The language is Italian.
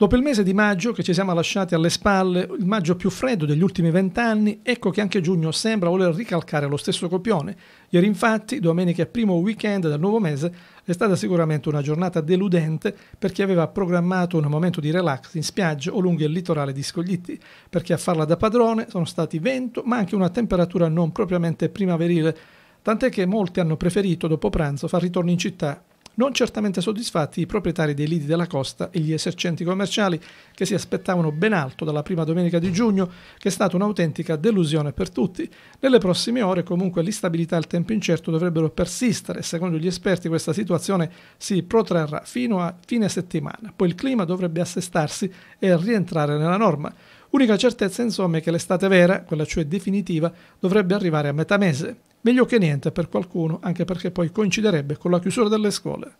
Dopo il mese di maggio che ci siamo lasciati alle spalle, il maggio più freddo degli ultimi vent'anni, ecco che anche giugno sembra voler ricalcare lo stesso copione. Ieri infatti, domenica primo weekend del nuovo mese, è stata sicuramente una giornata deludente per chi aveva programmato un momento di relax in spiaggia o lungo il litorale di Scoglitti, perché a farla da padrone sono stati vento ma anche una temperatura non propriamente primaverile, tant'è che molti hanno preferito dopo pranzo far ritorno in città non certamente soddisfatti i proprietari dei lidi della costa e gli esercenti commerciali che si aspettavano ben alto dalla prima domenica di giugno, che è stata un'autentica delusione per tutti. Nelle prossime ore comunque l'instabilità e il tempo incerto dovrebbero persistere e secondo gli esperti questa situazione si protrarrà fino a fine settimana, poi il clima dovrebbe assestarsi e rientrare nella norma. Unica certezza insomma è che l'estate vera, quella cioè definitiva, dovrebbe arrivare a metà mese. Meglio che niente per qualcuno, anche perché poi coinciderebbe con la chiusura delle scuole.